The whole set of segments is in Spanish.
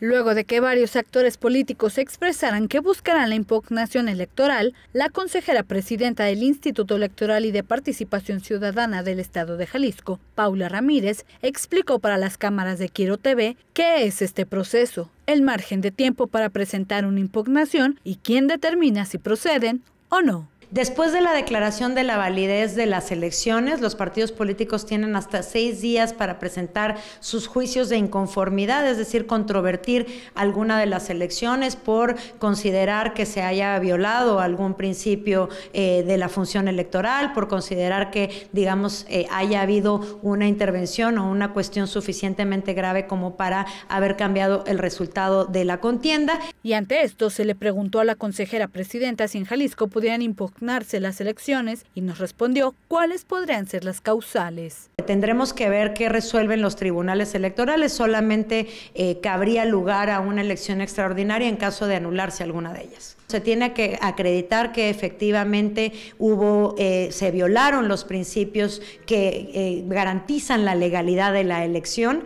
Luego de que varios actores políticos expresaran que buscarán la impugnación electoral, la consejera presidenta del Instituto Electoral y de Participación Ciudadana del Estado de Jalisco, Paula Ramírez, explicó para las cámaras de Quiero TV qué es este proceso, el margen de tiempo para presentar una impugnación y quién determina si proceden o no. Después de la declaración de la validez de las elecciones, los partidos políticos tienen hasta seis días para presentar sus juicios de inconformidad, es decir, controvertir alguna de las elecciones por considerar que se haya violado algún principio eh, de la función electoral, por considerar que, digamos, eh, haya habido una intervención o una cuestión suficientemente grave como para haber cambiado el resultado de la contienda. Y ante esto se le preguntó a la consejera presidenta si en Jalisco pudieran impugnar las elecciones y nos respondió cuáles podrían ser las causales. Tendremos que ver qué resuelven los tribunales electorales, solamente eh, cabría lugar a una elección extraordinaria en caso de anularse alguna de ellas. Se tiene que acreditar que efectivamente hubo, eh, se violaron los principios que eh, garantizan la legalidad de la elección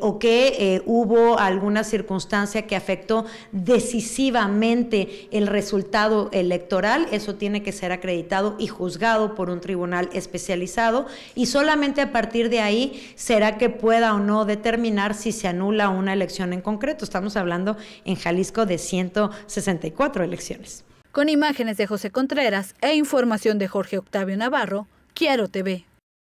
o que hubo alguna circunstancia que afectó decisivamente el resultado electoral. Eso tiene que ser acreditado y juzgado por un tribunal especializado y solamente a partir de ahí será que pueda o no determinar si se anula una elección en concreto. Estamos hablando en Jalisco de 164 elecciones. Con imágenes de José Contreras e información de Jorge Octavio Navarro, Quiero TV.